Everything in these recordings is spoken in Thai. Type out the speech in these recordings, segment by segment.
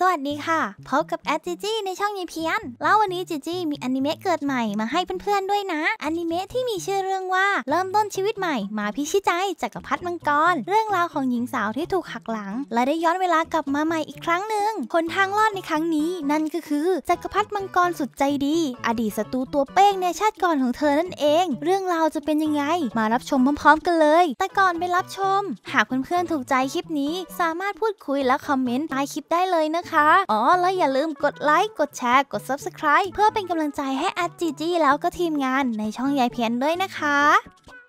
สวัสดีค่ะพบกับแอดจีจี้ในช่องยีเพียนแล้ววันนี้จีจี้มีอนิเมะเกิดใหม่มาให้เพื่อนๆด้วยนะอนิเมะที่มีชื่อเรื่องว่าเริ่มต้นชีวิตใหม่มาพิชิตใจจักรพรรดิมังกร เรื่องราวของหญิงสาวที่ถูกหักหลัง และได้ย้อนเวลากลับมาใหม่อีกครั้งหนึ่งคนทางรอดในครั้งนี้ นั่นก็คือจักรพรรดิมังกรสุดใจดี อดีตศัตรูตัวเป้งในชาติก่อนของเธอนั่นเอง เรื่องราวจะเป็นยังไงมารับชมพร้อมๆกันเลย แต่ก่อนไปรับชม หากเพื่อนๆถูกใจคลิปนี้ สามารถพูดคุยและคอมเมนต์ใต้คลิปได้เลยนะคะอ๋อแล้วอย่าลืมกดไลค์ กดแชร์ กด Subscribe เพื่อเป็นกำลังใจให้อัดจีจีแล้วก็ทีมงานในช่องยายเพียนด้วยนะคะ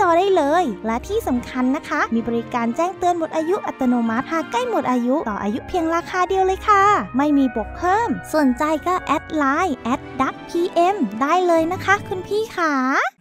จอได้เลยและที่สำคัญนะคะ มีบริการแจ้งเตือนหมดอายุอัตโนมัติ หากใกล้หมดอายุ ต่ออายุเพียงราคาเดียวเลยค่ะ ไม่มีบวกเพิ่มสนใจก็แอดไลน์แอดดักพีเอ็มได้เลยนะคะคุณพี่ขา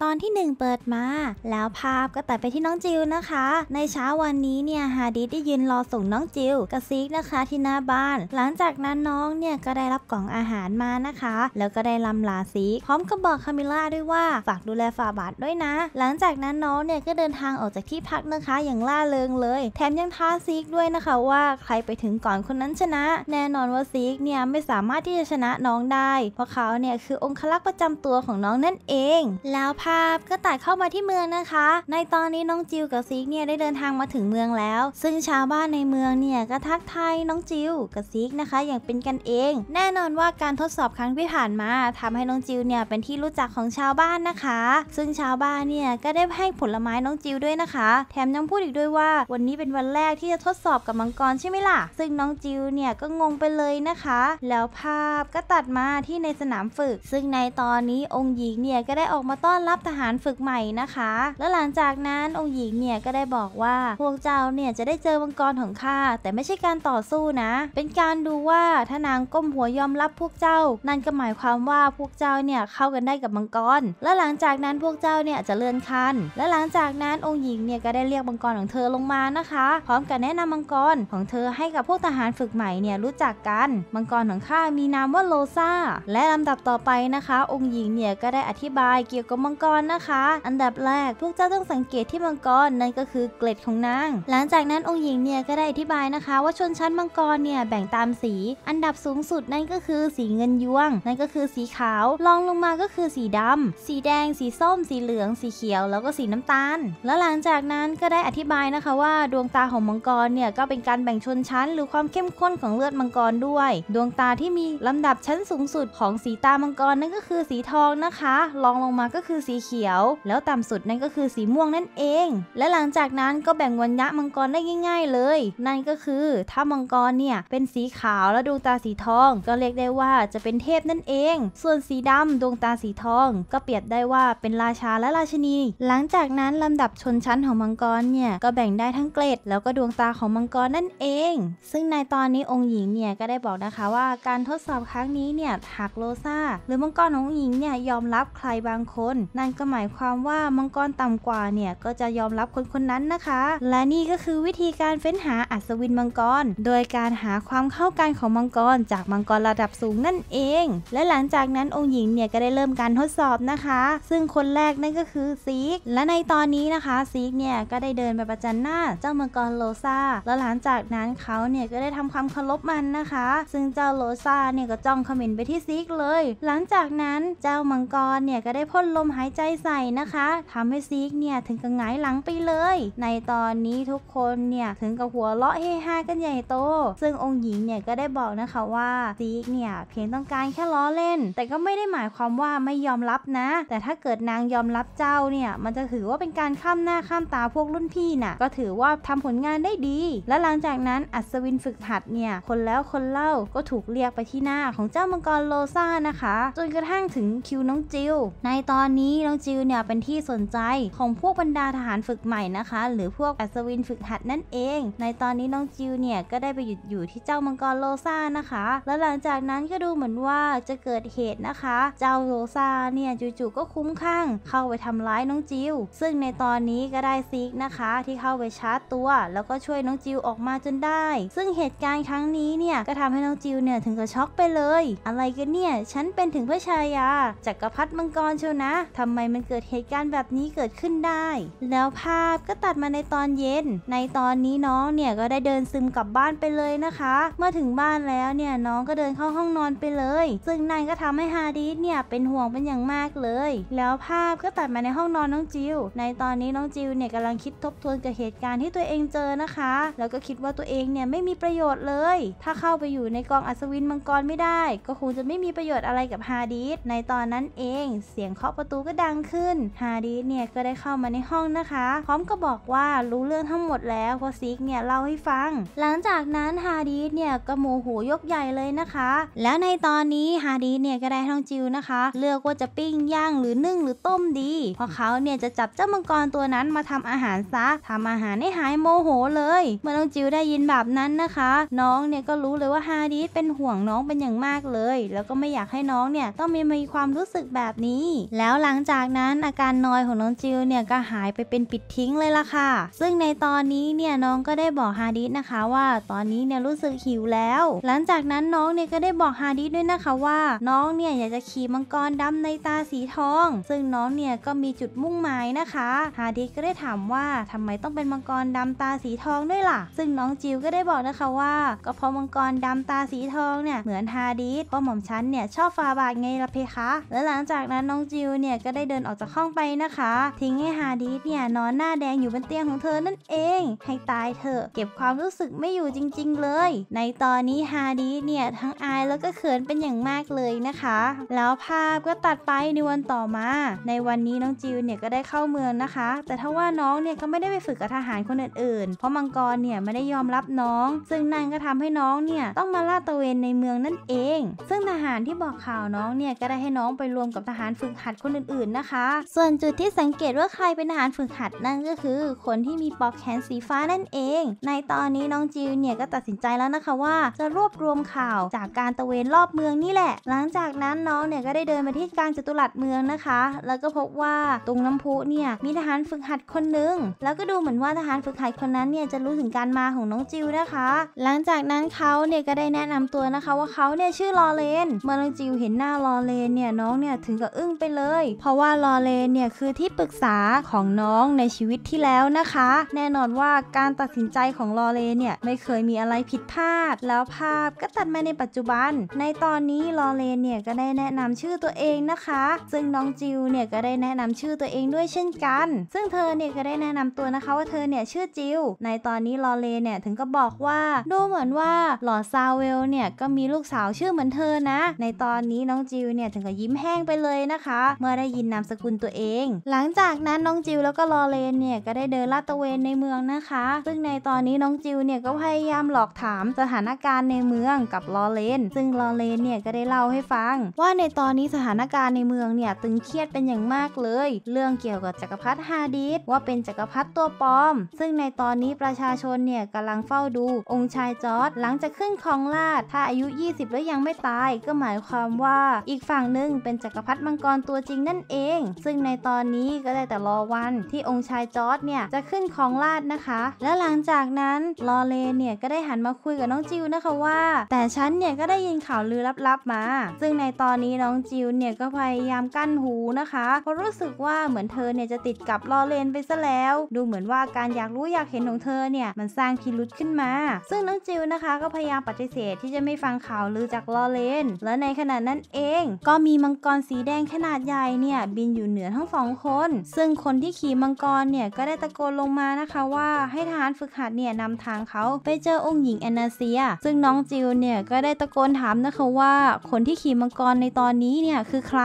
ตอนที่1เปิดมา แล้วภาพก็ตัดไปที่น้องจิวนะคะ ในเช้าวันนี้เนี่ยฮาดิสได้ยืนรอส่งน้องจิว กระซิกนะคะที่หน้าบ้าน หลังจากนั้นน้องเนี่ยก็ได้รับกล่องอาหารมานะคะ แล้วก็ได้ลำลาซิกพร้อมกับบอกคามิล่าด้วยว่า ฝากดูแลฝาบาทด้วยนะ หลังจากนั้นน้อง้องเนี่ยก็เดินทางออกจากที่พักนะคะอย่างล่าเริงเลยแถมยังท้าซีกด้วยนะคะว่าใครไปถึงก่อนคนนั้นชนะ แน่นอนว่าซีกเนี่ยไม่สามารถที่จะชนะน้องได้ เพราะเขาเนี่ยคือองคลักษ์ประจำตัวของน้องนั่นเอง แล้วภาพก็ตัดเข้ามาที่เมืองนะคะ ในตอนนี้น้องจิวกับซีกเนี่ยได้เดินทางมาถึงเมืองแล้ว ซึ่งชาวบ้านในเมืองเนี่ยก็ทักทายน้องจิวกับซีกนะคะอย่างเป็นกันเอง แน่นอนว่าการทดสอบครั้งที่ผ่านมา ทำให้น้องจิวเนี่ยเป็นที่รู้จักของชาวบ้านนะคะ ซึ่งชาวบ้านเนี่ยก็ได้ให้ผลไม้น้องจิวด้วยนะคะ แถมยังพูดอีกด้วยว่า วันนี้เป็นวันแรกที่จะทดสอบกับมังกรใช่ไหมล่ะ ซึ่งน้องจิวเนี่ยก็งงไปเลยนะคะ แล้วภาพก็ตัดมาที่ในสนามฝึก ซึ่งในตอนนี้องค์หญิงเนี่ยก็ได้ออกมาต้อนรับทหารฝึกใหม่นะคะ แล้วหลังจากนั้นองค์หญิงเนี่ยก็ได้บอกว่า พวกเจ้าเนี่ยจะได้เจอมังกรของข้า แต่ไม่ใช่การต่อสู้นะ เป็นการดูว่าถ้านางก้มหัวยอมรับพวกเจ้า นั่นก็หมายความว่าพวกเจ้าเนี่ยเข้ากันได้กับมังกร และหลังจากนั้นพวกเจ้าเนี่ยจะเลื่อนขั้นและหลังจากนั้นองค์หญิงเนี่ยก็ได้เรียกมังกรของเธอลงมานะคะ พร้อมกับแนะนำมังกรของเธอให้กับพวกทหารฝึกใหม่เนี่ยรู้จักกันมังกรของข้ามีนามว่าโลซาและลำดับต่อไปนะคะ องค์หญิงเนี่ยก็ได้อธิบายเกี่ยวกับมังกรนะคะ อันดับแรก พวกเจ้าต้องสังเกตที่มังกรนั่นก็คือเกล็ดของนางหลังจากนั้นองค์หญิงเนี่ยก็ได้อธิบายนะคะ ว่าชนชั้นมังกรเนี่ยแบ่งตามสี อันดับสูงสุดนั่นก็คือ สีเงินยวงนั่นก็คือสีขาวรองลงมาก็คือสีดำ สีแดง สีส้ม สีเหลืองสีเขียวแล้วก็สีน้าตาล แลวหลังจากนั้นก็ได้อธิบายนะคะว่าดวงตาของมังกรเนี่ยก็เป็นการแบ่งชนชั้นหรือความเข้มข้นของเลือดมังกรด้วย ดวงตาที่มีลำดับชั้นสูงสุดของสีตามังกรนั่นก็คือสีทองนะคะรองลงมาก็คือสีเขียว แล้วต่ำสุดนั่นก็คือสีม่วงนั่นเอง และหลังจากนั้นก็แบ่งวรรณะมังกรได้ง่าย ๆ เลยนั่นก็คือถ้ามังกรเนี่ยเป็นสีขาวและดวงตาสีทองก็เรียกได้ว่าจะเป็นเทพนั่นเอง ส่วนสีดำดวงตาสีทองก็เปรียบได้ว่าเป็นราชาและราชินี หลังจากจากนั้นลำดับชนชั้นของมังกรเนี่ย ก็แบ่งได้ทั้งเกรด แล้วก็ดวงตาของมังกรนั่นเอง ซึ่งในตอนนี้องค์หญิงเนี่ยก็ได้บอกนะคะว่าการทดสอบครั้งนี้เนี่ยหากโลซาหรือมังกรของค์หญิงเนี่ยยอมรับใครบางคน นั่นก็หมายความว่ามังกรต่ำกว่าเนี่ยก็จะยอมรับคนคนนั้นนะคะ และนี่ก็คือวิธีการเฟ้นหาอัศวินมังกร โดยการหาความเข้ากันของมังกรจากมังกรระดับสูงนั่นเอง และหลังจากนั้นองค์หญิงเนี่ยก็ได้เริ่มการทดสอบนะคะ ซึ่งคนแรกนั่นก็คือซีกและในตอนนี้นะคะซีกเนี่ย ก็ได้เดินไปประจันหน้าเจ้ามังกรโลซาแล้วหลังจากนั้นเขาเนี่ยก็ได้ทำความเคารพมันนะคะ ซึ่งเจ้าโลซาเนี่ยก็จ้องขมิ้นไปที่ซีกเลย หลังจากนั้นเจ้ามังกรเนี่ยก็ได้พ่นลมหายใจใส่นะคะ ทำให้ซีกเนี่ยถึงกับหงายหลังไปเลย ในตอนนี้ทุกคนเนี่ยถึงกับหัวเราะเฮฮากันใหญ่โตซึ่งองค์หญิงเนี่ยก็ได้บอกนะคะว่าซีกเนี่ยเพียงต้องการแค่ล้อเล่น แต่ก็ไม่ได้หมายความว่าไม่ยอมรับนะ แต่ถ้าเกิดนางยอมรับเจ้าเนี่ยมันจะถือถือว่าเป็นการข้ามหน้าข้ามตาพวกรุ่นพี่น่ะก็ถือว่าทำผลงานได้ดี และหลังจากนั้นอัศวินฝึกหัดเนี่ย คนแล้วคนเล่าก็ถูกเรียกไปที่หน้าของเจ้ามังกรโลซ่านะคะ จนกระทั่งถึงคิวน้องจิว ในตอนนี้น้องจิวเนี่ยเป็นที่สนใจของพวกบรรดาทหารฝึกใหม่นะคะ หรือพวกอัศวินฝึกหัดนั่นเอง ในตอนนี้น้องจิวเนี่ยก็ได้ไปหยุดอยู่ที่เจ้ามังกรโลซ่านะคะ แล้วหลังจากนั้นก็ดูเหมือนว่าจะเกิดเหตุนะคะ เจ้าโลซ่าเนี่ยจู่ๆก็คุ้มข้างเข้าไปทำร้ายน้องจิวซึ่งในตอนนี้ก็ได้ซิกนะคะที่เข้าไปชาร์จตัว แล้วก็ช่วยน้องจิวออกมาจนได้ ซึ่งเหตุการณ์ครั้งนี้เนี่ยก็ทำให้น้องจิวเนี่ยถึงกับช็อกไปเลย อะไรกันเนี่ย ฉันเป็นถึงพระชายาจักกรพรรดิมังกรเชียวนะ ทำไมมันเกิดเหตุการณ์แบบนี้เกิดขึ้นได้ แล้วภาพก็ตัดมาในตอนเย็น ในตอนนี้น้องเนี่ยก็ได้เดินซึมกลับบ้านไปเลยนะคะ เมื่อถึงบ้านแล้วเนี่ยน้องก็เดินเข้าห้องนอนไปเลย ซึ่งนายนก็ทำให้ฮาดีสเนี่ยเป็นห่วงเป็นอย่างมากเลย แล้วภาพก็ตัดมาในห้องนอนน้องจิวในตอนนี้น้องจิวเนี่ยกำลังคิดทบทวนกับเหตุการณ์ที่ตัวเองเจอนะคะ แล้วก็คิดว่าตัวเองเนี่ยไม่มีประโยชน์เลย ถ้าเข้าไปอยู่ในกองอัศวินมังกรไม่ได้ ก็คงจะไม่มีประโยชน์อะไรกับฮาดีสในตอนนั้นเองเสียงเคาะประตูก็ดังขึ้น ฮาดีสเนี่ยก็ได้เข้ามาในห้องนะคะ พร้อมก็บอกว่ารู้เรื่องทั้งหมดแล้วเพราะซิกเนี่ยเล่าให้ฟัง หลังจากนั้นฮาดีสเนี่ยก็โมโหยกใหญ่เลยนะคะแล้วในตอนนี้ฮาดีสเนี่ยก็ได้ท้องจิวนะคะ เลือกว่าจะปิ้งย่างหรือนึ่งหรือต้มดีเพราะเขาเนี่ยจะจับเจ้ามังกรตัวนั้นมาทำอาหารซะทำอาหารให้หายโมโหเลยเมื่อน้องจิวได้ยินแบบนั้นนะคะ น้องเนี่ยก็รู้เลยว่าฮาดีสเป็นห่วงน้องเป็นอย่างมากเลย แล้วก็ไม่อยากให้น้องเนี่ยต้องมีมีความรู้สึกแบบนี้ แล้วหลังจากนั้นอาการนอยของน้องจิวเนี่ยก็หายไปเป็นปิดทิ้งเลยล่ะค่ะ ซึ่งในตอนนี้เนี่ยน้องก็ได้บอกฮาดิสนะคะว่า ตอนนี้เนี่ยรู้สึกหิวแล้ว หลังจากนั้นน้องเนี่ยก็ได้บอกฮาดิสด้วยนะคะว่าน้องเนี่ยอยากจะขี่มังกรดำในตาสีทอง ซึ่งน้องเนี่ยก็มีจุดมุ่งหมายนะคะฮาดิกก็ได้ถามว่าทำไมต้องเป็นมังกรดำตาสีทองด้วยล่ะ ซึ่งน้องจิวก็ได้บอกนะคะว่าก็เพราะมังกรดำตาสีทองเนี่ยเหมือนฮาดิสเพราะหม่อมชั้นเนี่ยชอบฟาบาทไงล่ะเพคะ และหลังจากนั้นน้องจิวเนี่ยก็ได้เดินออกจากห้องไปนะคะ ทิ้งให้ฮาดิสเนี่ยนอนหน้าแดงอยู่บนเตียงของเธอนั่นเอง ให้ตายเถอะเก็บความรู้สึกไม่อยู่จริงๆเลย ในตอนนี้ฮาดิสเนี่ยทั้งอายแล้วก็เขินเป็นอย่างมากเลยนะคะ แล้วภาพก็ตัดไปในวันต่อมา ในวันนี้น้องจิวเนี่ยก็ได้เข้าข้าเมืองนะคะแต่ถ้าว่าน้องเนี่ยก็ไม่ได้ไปฝึกกับทหารคนอื่นๆ เพราะมังกรเนี่ยไม่ได้ยอมรับน้อง ซึ่งนั่นก็ทำให้น้องเนี่ยต้องมาลาดตระเวนในเมืองนั่นเอง ซึ่งทหารที่บอกข่าวน้องเนี่ยก็ได้ให้น้องไปรวมกับทหารฝึกหัดคนอื่นๆ นะคะ ส่วนจุดที่สังเกตว่าใครเป็นทหารฝึกหัดนั่นก็คือคนที่มีปอกแขนสีฟ้านั่นเอง ในตอนนี้น้องจิวเนี่ยก็ตัดสินใจแล้วนะคะว่าจะรวบรวมข่าวจากการตระเวนรอบเมืองนี่แหละ หลังจากนั้นน้องเนี่ยก็ได้เดินไปที่กลางจตุรัสเมืองนะคะ แล้วก็พบว่าตรงน้ำพุเนี่ยมีทหารฝึกหัดคนหนึ่งแล้วก็ดูเหมือนว่าทหารฝึกหัดคนนั้นเนี่ยจะรู้ถึงการมาของน้องจิวนะคะ หลังจากนั้นเขาเนี่ยก็ได้แนะนำตัวนะคะ ว่าเขาเนี่ยชื่อลอเลนเมื่อน้องจิวเห็นหน้าลอเลนเนี่ยน้องเนี่ยถึงกับอึ้งไปเลย เพราะว่าลอเลนเนี่ยคือที่ปรึกษาของน้องในชีวิตที่แล้วนะคะ แน่นอนว่าการตัดสินใจของลอเลนเนี่ยไม่เคยมีอะไรผิดพลาด แล้วภาพก็ตัดมาในปัจจุบัน ในตอนนี้ลอเลนเนี่ยก็ได้แนะนำชื่อตัวเองนะคะ ซึ่งน้องจิวเนี่ยก็ได้แนะนำชื่อตัวเองด้วยเชช่นกันซึ่งเธอเนี่ยก็ได้แนะนำตัวนะคะว่าเธอเนี่ยชื่อจิลในตอนนี้ลอเลเนี่ยถึงก็บอกว่าดูเหมือนว่าหลอดซาเวลเนี่ยก็มีลูกสาวชื่อเหมือนเธอนะ ในตอนนี้น้องจิลเนี่ยถึงกับยิ้มแห้งไปเลยนะคะ เมื่อได้ยินนามสกุลตัวเอง หลังจากนั้นน้องจิลแล้วก็ลอเลนเนี่ยก็ได้เดินลาดตระเวนในเมืองนะคะ ซึ่งในตอนนี้น้องจิลเนี่ยก็พยายามหลอกถามสถานการณ์ในเมืองกับลอเลนซึ่งลอเลนเนี่ยก็ได้เล่าให้ฟัง ว่าในตอนนี้สถานการณ์ในเมืองเนี่ยตึงเครียดเป็นอย่างมากเลย เรื่องเกี่ยวกับกจักรพรรดิฮาดิสว่าเป็นจักรพรรดิตัวปลอม ซึ่งในตอนนี้ประชาชนเนี่ยกำลังเฝ้าดู องค์ชายจอร์ดหลังจากขึ้นครองราชถ้าอายุ 20 แล้วยังไม่ตาย ก็หมายความว่าอีกฝั่งหนึ่งเป็นจักรพรรดิมังกรตัวจริง นั่นเอง ซึ่งในตอนนี้ก็ได้แต่รอวันที่องค์ชายจอร์ดเนี่ยจะขึ้นครองราชนะคะ และหลังจากนั้นลอเลนเนี่ยก็ได้หันมาคุยกับน้องจิวนะคะว่า แต่ฉันเนี่ยก็ได้ยินข่าวลือลับๆมา ซึ่งในตอนนี้น้องจิวเนี่ยก็พยายามกั้นหูนะคะเพราะรู้สึกว่าเหมือนเธอเนี่ยจะติดกับลอเลนไปซะแล้ว ดูเหมือนว่าการอยากรู้อยากเห็นของเธอเนี่ยมันสร้างพิรุษขึ้นมา ซึ่งน้องจิวนะคะก็พยายามปฏิเสธที่จะไม่ฟังข่าวลือจากลอเลน และในขณะนั้นเอง ก็มีมังกรสีแดงขนาดใหญ่เนี่ยบินอยู่เหนือทั้งสองคน ซึ่งคนที่ขี่มังกรเนี่ยก็ได้ตะโกนลงมานะคะ ว่าให้ทหารฝึกหัดเนี่ยนำทางเขาไปเจอองค์หญิงแอนนาเซีย ซึ่งน้องจิวเนี่ยก็ได้ตะโกนถามนะคะว่า คนที่ขี่มังกรในตอนนี้เนี่ยคือใคร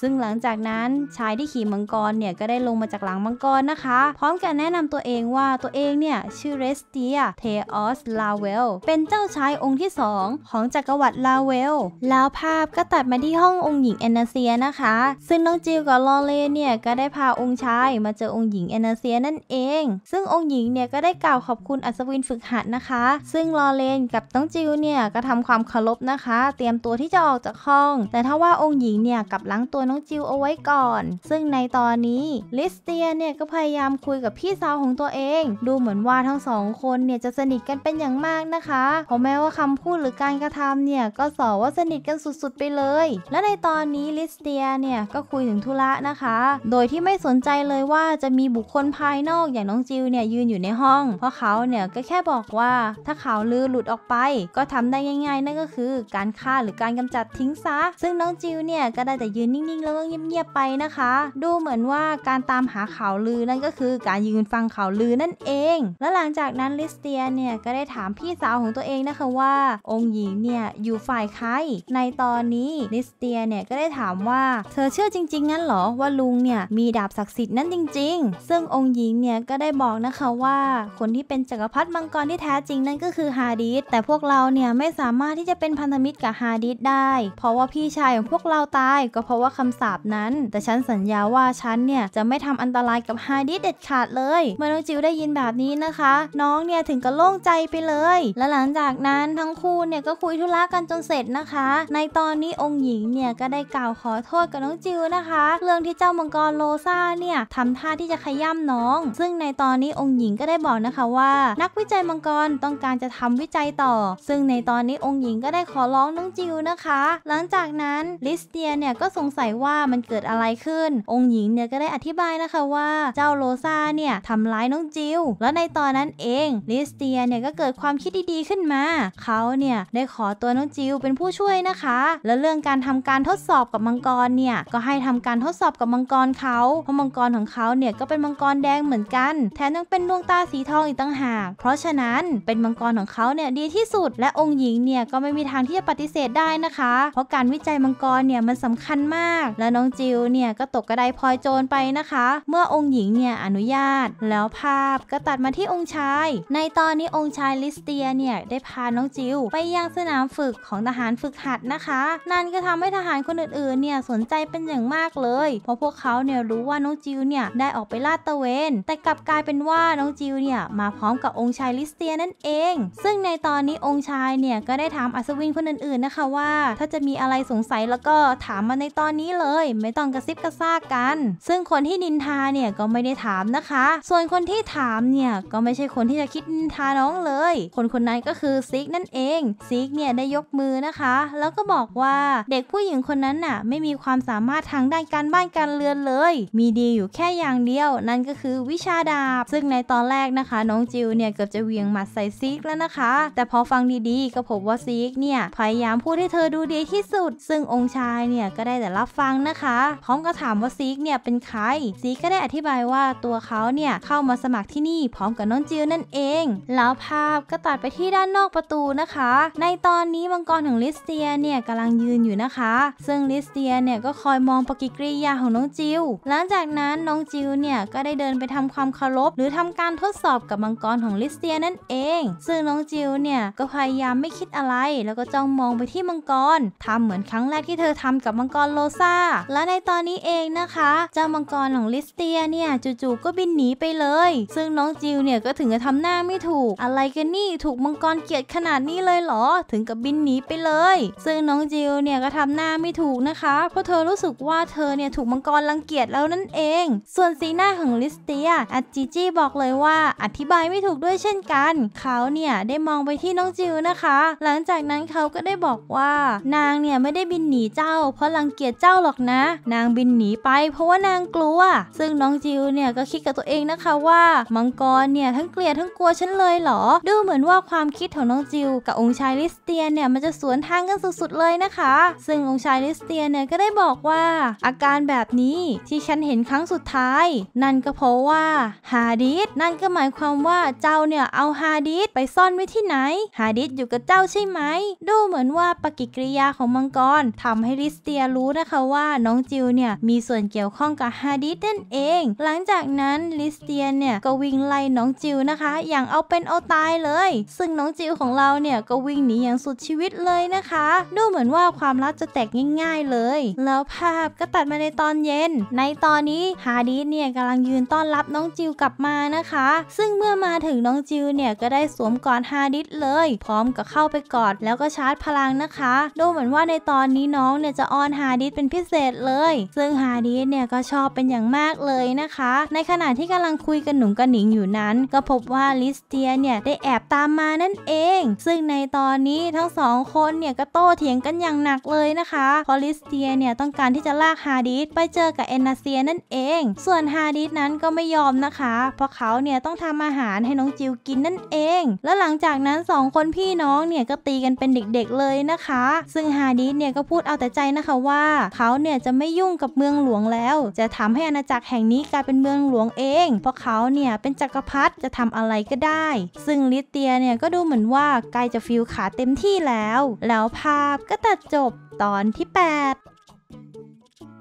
ซึ่งหลังจากนั้นชายที่ขี่มังกรเนี่ยก็ได้ได้ลงมาจากหลังมังกรนะคะ พร้อมกันแนะนำตัวเองว่าตัวเองเนี่ย ชื่อเรสเตียเทออสลาเวลเป็นเจ้าชายองค์ที่2ของจักรวรรดิลาเวลแล้วภาพก็ตัดมาที่ห้ององค์หญิงแอนนาเซียนะคะ ซึ่งน้องจิวกับลอเลเนี่ย ก็ได้พาองค์ชายมาเจอองค์หญิงแอนนาเซียนั่นเอง ซึ่งองค์หญิงเนี่ยก็ได้กล่าวขอบคุณอัศวินฝึกหัดนะคะ ซึ่งลอเลนกับน้องจิวเนี่ยก็ทำความเคารพนะคะ เตรียมตัวที่จะออกจากห้อง แต่ถ้าว่าองค์หญิงเนี่ยกับล้างตัวน้องจิวเอาไว้ก่อน ซึ่งในตอนนี้ลิสเตียเนี่ยก็พยายามคุยกับพี่สาวของตัวเอง ดูเหมือนว่าทั้งสองคนเนี่ยจะสนิทกันเป็นอย่างมากนะคะเพราะแม้ว่าคำพูดหรือการกระทำเนี่ยก็สอว่าสนิทกันสุดๆไปเลย และในตอนนี้ลิสเตียเนี่ยก็คุยถึงธุระนะคะ โดยที่ไม่สนใจเลยว่าจะมีบุคคลภายนอกอย่างน้องจิวเนี่ยยืนอยู่ในห้องเพราะเขาเนี่ยก็แค่บอกว่าถ้าข่าวลือหลุดออกไป ก็ทำได้ง่ายๆนั่นก็คือการฆ่าหรือการกำจัดทิ้งซะ ซึ่งน้องจิวเนี่ยก็ได้แต่ยืนนิ่งๆ แล้วก็เงียบๆไปนะคะ ดูเหมือนว่าการการตามหาข่าวลือนั่นก็คือการยืนฟังข่าวลือนั่นเอง และหลังจากนั้นลิสเตียเนี่ยก็ได้ถามพี่สาวของตัวเองนะคะว่าองค์หญิงเนี่ยอยู่ฝ่ายใคร ในตอนนี้ลิสเตียเนี่ยก็ได้ถามว่าเธอเชื่อจริงๆงั้นหรอ ว่าลุงเนี่ยมีดาบศักดิ์สิทธิ์นั้นจริงๆ ซึ่งองค์หญิงเนี่ยก็ได้บอกนะคะว่าคนที่เป็นจักรพรรดิมังกรที่แท้จริงนั่นก็คือฮาดิสแต่พวกเราเนี่ยไม่สามารถที่จะเป็นพันธมิตรกับฮาดิสได้ เพราะว่าพี่ชายของพวกเราตายก็เพราะว่าคำสาปนั้น แต่ฉันสัญญาว่าฉันเนี่ยจะไม่ทำอันตรายกับฮาดิสเด็ดขาดเลยเมื่อน้องจิวได้ยินแบบนี้นะคะ น้องเนี่ยถึงกับโล่งใจไปเลย และหลังจากนั้นทั้งคู่เนี่ยก็คุยธุระกันจนเสร็จนะคะ ในตอนนี้องค์หญิงเนี่ยก็ได้กล่าวขอโทษกับน้องจิวนะคะ เรื่องที่เจ้ามังกรโลซาเนี่ยทำท่าที่จะขย่ำน้อง ซึ่งในตอนนี้องค์หญิงก็ได้บอกนะคะว่า นักวิจัยมังกรต้องการจะทำวิจัยต่อ ซึ่งในตอนนี้องค์หญิงก็ได้ขอร้องน้องจิวนะคะ หลังจากนั้นลิสเตียเนี่ยก็สงสัยว่ามันเกิดอะไรขึ้น องค์หญิงเนี่ยก็ได้อธิธิบายนะคะว่าเจ้าโลซาเนี่ยทำร้ายน้องจิลแล้วในตอนนั้นเองลิสเตียเนี่ยก็เกิดความคิดดีๆขึ้นมาเขาเนี่ยได้ขอตัวน้องจิลเป็นผู้ช่วยนะคะ และเรื่องการทำการทดสอบกับมังกรเนี่ย ก็ให้ทำการทดสอบกับมังกรเขา เพราะมังกรของเขาเนี่ยก็เป็นมังกรแดงเหมือนกันแถมยังเป็นดวงตาสีทองอีกต่างหาก เพราะฉะนั้นเป็นมังกรของเขาเนี่ยดีที่สุดและองค์หญิงเนี่ยก็ไม่มีทางที่จะปฏิเสธได้นะคะ เพราะการวิจัยมังกรเนี่ยมันสำคัญมาก และน้องจิลเนี่ยก็ตกกระไดพลอยโจรไปนะคะเมื่อองค์หญิงเนี่ยอนุญาตแล้วภาพก็ตัดมาที่องค์ชาย ในตอนนี้องค์ชายลิสเตียเนี่ยได้พาน้องจิว ไปยังสนามฝึกของทหารฝึกหัดนะคะ นั่นก็ทำให้ทหารคนอื่นๆเนี่ยสนใจเป็นอย่างมากเลย เพราะพวกเขาเนี่ยรู้ว่าน้องจิวเนี่ยได้ออกไปลาดตะเวน แต่กลับกลายเป็นว่าน้องจิวเนี่ยมาพร้อมกับองค์ชายลิสเตียนั่นเอง ซึ่งในตอนนี้องค์ชายเนี่ยก็ได้ถามอัศวินคนอื่นๆนะคะว่า ถ้าจะมีอะไรสงสัยแล้วก็ถามมาในตอนนี้เลย ไม่ต้องกระซิบกระซากกัน ซึ่งคนที่นินทาเนี่ยก็ไม่ได้ถามนะคะ ส่วนคนที่ถามเนี่ย ก็ไม่ใช่คนที่จะคิดนินทาน้องเลย คนคนนั้นก็คือซิกนั่นเอง ซิกเนี่ยได้ยกมือนะคะ แล้วก็บอกว่าเด็กผู้หญิงคนนั้นน่ะ ไม่มีความสามารถทางด้านการบ้านการเรือนเลย มีดีอยู่แค่อย่างเดียวนั่นก็คือวิชาดาบ ซึ่งในตอนแรกนะคะ น้องจิวเนี่ยเกือบจะเวียงหมัดใส่ซิก แล้วนะคะ แต่พอฟังดีๆก็พบว่าซิกเนี่ย พยายามพูดให้เธอดูดีที่สุด ซึ่งองค์ชายเนี่ยก็ได้แต่รับฟังนะคะ พร้อมก็ถามว่าซิกเนี่ยเป็นใครซีก็ได้อธิบายว่าตัวเขาเนี่ยเข้ามาสมัครที่นี่พร้อมกับน้องจิวนั่นเอง แล้วภาพก็ตัดไปที่ด้านนอกประตูนะคะ ในตอนนี้มังกรของลิสเตียเนี่ยกำลังยืนอยู่นะคะ ซึ่งลิสเตียเนี่ยก็คอยมองปฏิกิริยาของน้องจิว หลังจากนั้นน้องจิวเนี่ยก็ได้เดินไปทำความเคารพหรือทำการทดสอบกับมังกรของลิสเตีย นั่นเอง ซึ่งน้องจิวเนี่ยก็พยายามไม่คิดอะไร แล้วก็จ้องมองไปที่มังกร ทำเหมือนครั้งแรกที่เธอทำกับมังกรโลซาและในตอนนี้เองนะคะเจ้ามังกรรของลิสเตียเนี่ยจู่ๆก็บินหนีไปเลย ซึ่งน้องจิวเนี่ยก็ถึงกับทำหน้าไม่ถูกอะไรกันนี่ถูกมังกรเกลียดขนาดนี้เลยเหรอถึงกับบินหนีไปเลยซึ่งน้องจิวเนี่ยก็ทำหน้าไม่ถูกนะคะเพราะเธอรู้สึกว่าเธอเนี่ยถูกมังกรรังเกียจแล้วนั่นเอง ส่วนสีหน้าของลิสเตียอัจจิจิบอกเลยว่าอธิบายไม่ถูกด้วยเช่นกัน เขาเนี่ยได้มองไปที่น้องจิวนะคะ หลังจากนั้นเขาก็ได้บอกว่านางเนี่ยไม่ได้บินหนีเจ้า เพราะรังเกียจเจ้าหรอกนะ นางบินหนีไปเพราะว่านางกลัวล่ะซึ่งน้องจิวเนี่ยก็คิดกับตัวเองนะคะว่ามังกรเนี่ย ทั้งเกลียดทั้งกลัวฉันเลยเหรอ ดูเหมือนว่าความคิดของน้องจิว กับองค์ชายลิสเตียนเนี่ยมันจะสวนทางกันสุดๆเลยนะคะ ซึ่งองค์ชายลิสเตียนเนี่ยก็ได้บอกว่า อาการแบบนี้ที่ฉันเห็นครั้งสุดท้าย นั่นก็เพราะว่าฮาดิสนั่นก็หมายความว่าเจ้าเนี่ยเอาฮาดิสไปซ่อนไว้ที่ไหนฮาดิสอยู่กับเจ้าใช่ไหมดูเหมือนว่าปฏิกิริยาของมังกรทำให้ลิสเตียรู้นะคะว่าน้องจิวเนี่ยมีส่วนเกี่ยวข้องกับฮาดิิสนั่นเอง หลังจากนั้นลิสเตียนเนี่ยก็วิ่งไล่น้องจิวนะคะ อย่างเอาเป็นเอาตายเลย ซึ่งน้องจิวของเราเนี่ยก็วิ่งหนีอย่างสุดชีวิตเลยนะคะ ดูเหมือนว่าความลับจะแตกง่าย ๆเลย แล้วภาพก็ตัดมาในตอนเย็น ในตอนนี้ฮาดิสเนี่ยกำลังยืนต้อนรับน้องจิวกลับมานะคะ ซึ่งเมื่อมาถึงน้องจิวเนี่ยก็ได้สวมกอดฮาดิสเลย พร้อมกับเข้าไปกอดแล้วก็ชาร์จพลังนะคะ ดูเหมือนว่าในตอนนี้น้องเนี่ยจะอ้อนฮาดิสเป็นพิเศษเลย ซึ่งฮาดิสเนี่ยก็ชอบเป็นนอย่างมากเลยนะคะ ในขณะที่กำลังคุยกันหนุ่มกระหนิงอยู่นั้น ก็พบว่าลิสเตียเนี่ยได้แอบตามมานั่นเอง ซึ่งในตอนนี้ทั้งสองคนเนี่ยก็โต้เถียงกันอย่างหนักเลยนะคะพอลิสเตียเนี่ย ต้องการที่จะลากฮาดิสไปเจอกับเอนนาเซียนั่นเอง ส่วนฮาดิสนั้นก็ไม่ยอมนะคะ เพราะเขาเนี่ย ต้องทำอาหารให้น้องจิวกินนั่นเอง แล้วหลังจากนั้น2คนพี่น้องเนี่ยก็ตีกันเป็นเด็กๆ เลยนะคะ ซึ่งฮาดิสเนี่ยก็พูดเอาแต่ใจนะคะว่าเขาเนี่ยจะไม่ยุ่งกับเมืองหลวงแล้วจะทำให้อาณาจักรแห่งนี้กลายเป็นเมืองหลวงเองเพราะเขาเนี่ยเป็นจักรพรรดิจะทำอะไรก็ได้ ซึ่งลิเตียเนี่ยก็ดูเหมือนว่าใกล้จะฟิลขาเต็มที่แล้ว แล้วภาพก็ตัดจบตอนที่8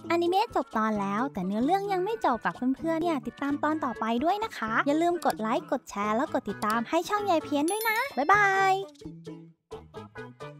อนิเมะจบตอนแล้วแต่เนื้อเรื่องยังไม่จบฝากเพื่อนๆเนี่ยติดตามตอนต่อไปด้วยนะคะ อย่าลืมกดไลค์ กดแชร์แล้วกดติดตามให้ช่องยายเพี้ยนด้วยนะ บ๊ายบาย